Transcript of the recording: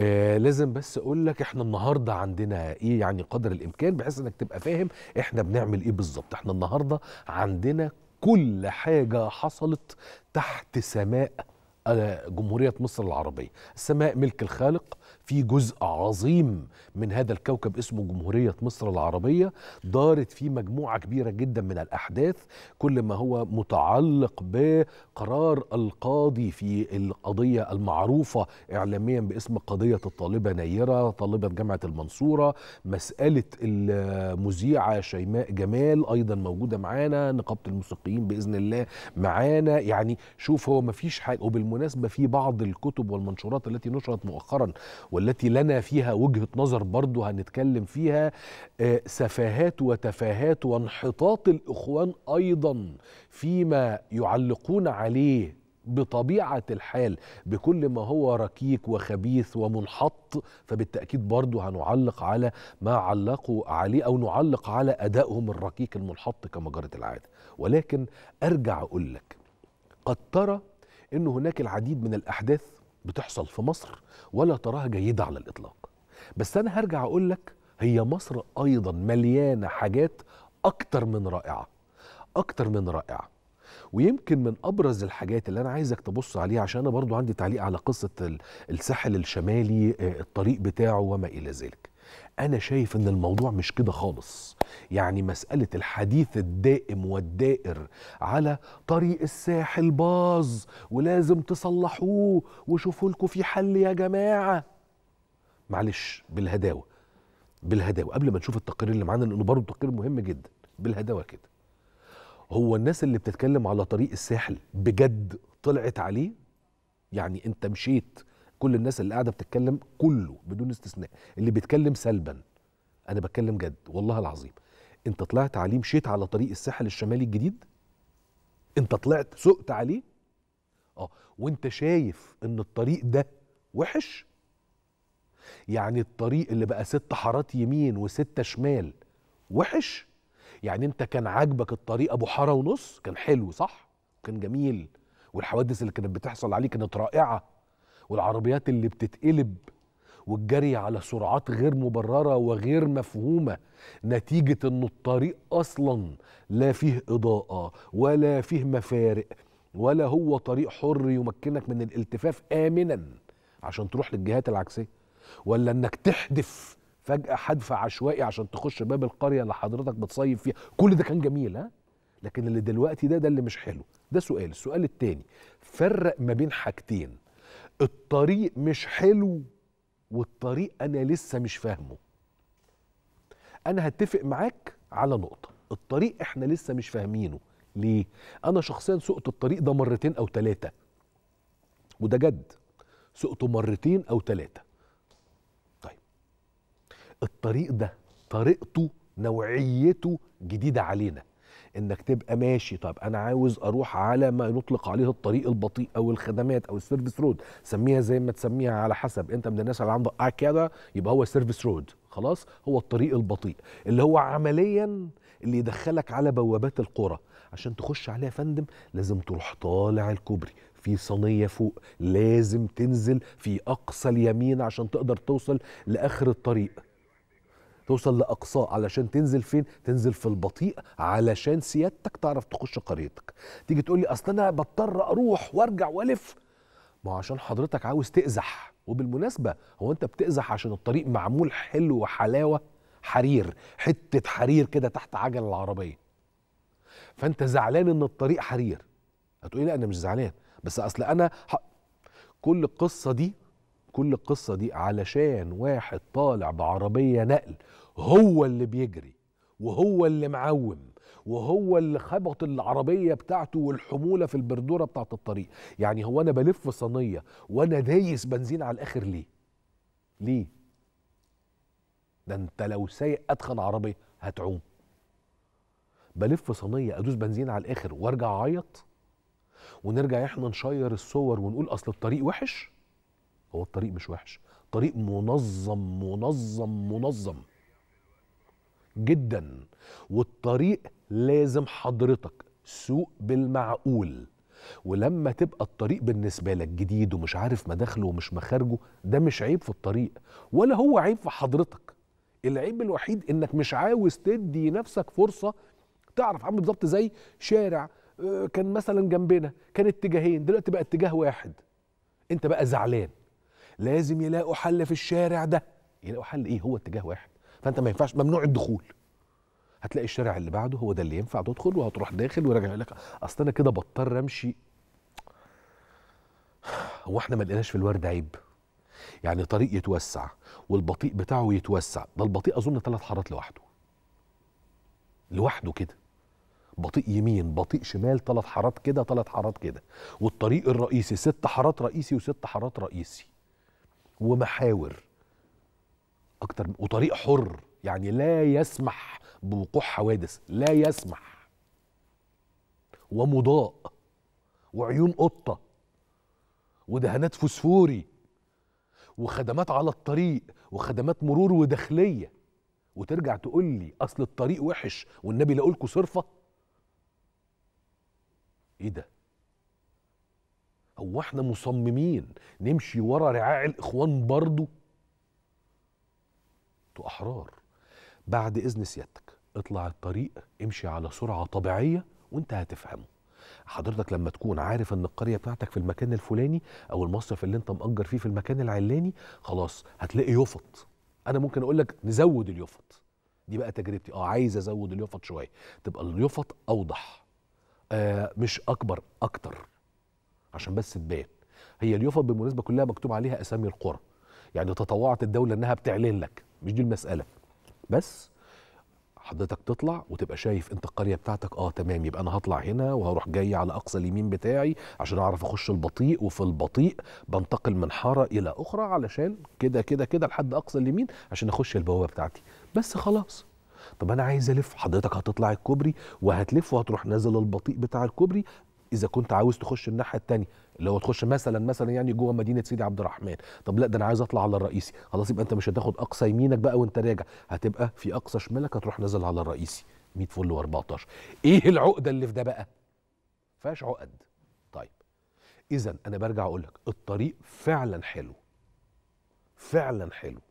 آه لازم بس اقول لك احنا النهارده عندنا ايه يعني قدر الامكان بحيث انك تبقى فاهم احنا بنعمل ايه بالظبط احنا النهارده عندنا كل حاجه حصلت تحت سماء جمهورية مصر العربية السماء ملك الخالق في جزء عظيم من هذا الكوكب اسمه جمهورية مصر العربية دارت فيه مجموعة كبيرة جدا من الأحداث كل ما هو متعلق بقرار القاضي في القضية المعروفة إعلاميا باسم قضية الطالبة نيرة طالبة جامعة المنصورة مسألة المذيعة شيماء جمال أيضا موجودة معانا نقابة الموسيقيين بإذن الله معانا يعني شوف هو مفيش حاجة وبالم بالمناسبه في بعض الكتب والمنشورات التي نشرت مؤخرا والتي لنا فيها وجهه نظر برضه هنتكلم فيها آه، سفاهات وتفاهات وانحطاط الاخوان ايضا فيما يعلقون عليه بطبيعة الحال بكل ما هو ركيك وخبيث ومنحط فبالتأكيد برضه هنعلق على ما علقوا عليه أو نعلق على أدائهم الركيك المنحط كما جرت العادة ولكن أرجع أقول لك قد ترى أن هناك العديد من الأحداث بتحصل في مصر ولا تراها جيدة على الإطلاق بس أنا هرجع أقول لك هي مصر أيضا مليانة حاجات أكتر من رائعة أكتر من رائعة ويمكن من ابرز الحاجات اللي انا عايزك تبص عليها عشان انا برضو عندي تعليق على قصه الساحل الشمالي آه، الطريق بتاعه وما الى ذلك انا شايف ان الموضوع مش كده خالص يعني مساله الحديث الدائم والدائر على طريق الساحل باظ ولازم تصلحوه وشوفوا لكم في حل يا جماعه معلش بالهداوه بالهداوه قبل ما نشوف التقرير اللي معانا لانه برضه تقرير مهم جدا بالهداوه كده هو الناس اللي بتتكلم على طريق الساحل بجد طلعت عليه يعني انت مشيت كل الناس اللي قاعده بتتكلم كله بدون استثناء اللي بيتكلم سلبا انا بتكلم جد والله العظيم انت طلعت عليه مشيت على طريق الساحل الشمالي الجديد انت طلعت سقت عليه اه وانت شايف ان الطريق ده وحش يعني الطريق اللي بقى ست حارات يمين وستة شمال وحش يعني انت كان عاجبك الطريق ابو حاره ونص كان حلو صح كان جميل والحوادث اللي كانت بتحصل عليه كانت رائعه والعربيات اللي بتتقلب والجري على سرعات غير مبررة وغير مفهومة نتيجة أن الطريق أصلا لا فيه إضاءة ولا فيه مفارق ولا هو طريق حر يمكنك من الالتفاف آمنا عشان تروح للجهات العكسية ولا أنك تحدف فجأة حدف عشوائي عشان تخش باب القرية اللي حضرتك بتصيف فيها كل ده كان جميل ها لكن اللي دلوقتي ده ده اللي مش حلو ده سؤال السؤال التاني فرق ما بين حاجتين الطريق مش حلو والطريق انا لسه مش فاهمه انا هتفق معاك على نقطه الطريق احنا لسه مش فاهمينه ليه انا شخصيا سقت الطريق ده مرتين او ثلاثه وده جد سقته مرتين او ثلاثه طيب الطريق ده طريقته نوعيته جديده علينا انك تبقى ماشي طب انا عاوز اروح على ما نطلق عليه الطريق البطيء او الخدمات او السيرفيس رود سميها زي ما تسميها على حسب انت من الناس اللي عندك كده يبقى هو سيرفيس رود خلاص هو الطريق البطيء اللي هو عمليا اللي يدخلك على بوابات القرى عشان تخش عليها فندم لازم تروح طالع الكوبري في صينية فوق لازم تنزل في أقصى اليمين عشان تقدر توصل لآخر الطريق توصل لاقصى علشان تنزل فين تنزل في البطيء علشان سيادتك تعرف تخش قريتك تيجي تقول لي اصل انا بضطر اروح وارجع والف ما عشان حضرتك عاوز تقزح وبالمناسبه هو انت بتقزح عشان الطريق معمول حلو وحلاوه حرير حته حرير كده تحت عجل العربيه فانت زعلان ان الطريق حرير هتقولي لا انا مش زعلان بس اصل انا ح... كل القصه دي كل القصة دي علشان واحد طالع بعربية نقل هو اللي بيجري وهو اللي معوم وهو اللي خبط العربية بتاعته والحمولة في البردورة بتاعت الطريق يعني هو أنا بلف صينية وأنا دايس بنزين على الآخر ليه ليه ده انت لو سايق أدخل عربية هتعوم بلف صينية أدوس بنزين على الآخر وأرجع أعيط ونرجع احنا نشير الصور ونقول أصل الطريق وحش هو الطريق مش وحش طريق منظم منظم منظم جدا والطريق لازم حضرتك سوق بالمعقول ولما تبقى الطريق بالنسبة لك جديد ومش عارف مداخله ومش مخارجه ده مش عيب في الطريق ولا هو عيب في حضرتك العيب الوحيد انك مش عاوز تدي نفسك فرصة تعرف عامل بالظبط زي شارع آه، كان مثلا جنبنا كان اتجاهين دلوقتي بقى اتجاه واحد انت بقى زعلان لازم يلاقوا حل في الشارع ده يلاقوا حل ايه هو اتجاه واحد فانت ما ينفعش ممنوع الدخول هتلاقي الشارع اللي بعده هو ده اللي ينفع تدخل وهتروح داخل وراجع يقول لك اصل انا كده بضطر امشي هو احنا ما لقيناش في الورد عيب يعني طريق يتوسع والبطيء بتاعه يتوسع ده البطيء اظن ثلاث حارات لوحده لوحده كده بطيء يمين بطيء شمال ثلاث حارات كده ثلاث حارات كده والطريق الرئيسي ست حارات رئيسي وست حارات رئيسي ومحاور اكتر وطريق حر يعني لا يسمح بوقوع حوادث لا يسمح ومضاء وعيون قطه ودهانات فوسفوري وخدمات على الطريق وخدمات مرور وداخليه وترجع تقول لي اصل الطريق وحش والنبي لاقولكوا لكم صرفه ايه ده هو احنا مصممين نمشي ورا رعاع الاخوان برضو انتوا احرار بعد اذن سيادتك اطلع الطريق امشي على سرعه طبيعيه وانت هتفهمه حضرتك لما تكون عارف ان القريه بتاعتك في المكان الفلاني او المصرف اللي انت مأجر فيه في المكان العلاني خلاص هتلاقي يفط انا ممكن اقول لك نزود اليفط دي بقى تجربتي اه عايز ازود اليفط شويه تبقى اليفط اوضح آه مش اكبر اكتر عشان بس تبان هي اليوفا بالمناسبه كلها مكتوب عليها اسامي القرى يعني تطوعت الدوله انها بتعلن لك مش دي المساله بس حضرتك تطلع وتبقى شايف انت القريه بتاعتك اه تمام يبقى انا هطلع هنا وهروح جاي على اقصى اليمين بتاعي عشان اعرف اخش البطيء وفي البطيء بنتقل من حاره الى اخرى علشان كده كده كده لحد اقصى اليمين عشان اخش البوابه بتاعتي بس خلاص طب انا عايز الف حضرتك هتطلع الكوبري وهتلف وهتروح نازل البطيء بتاع الكوبري اذا كنت عاوز تخش الناحيه الثانيه اللي هو تخش مثلا مثلا يعني جوه مدينه سيدي عبد الرحمن طب لا ده انا عايز اطلع على الرئيسي خلاص يبقى انت مش هتاخد اقصى يمينك بقى وانت راجع هتبقى في اقصى شمالك هتروح نازل على الرئيسي 100 فل و14 ايه العقده اللي في ده بقى فيهاش عقد طيب اذا انا برجع اقول لك الطريق فعلا حلو فعلا حلو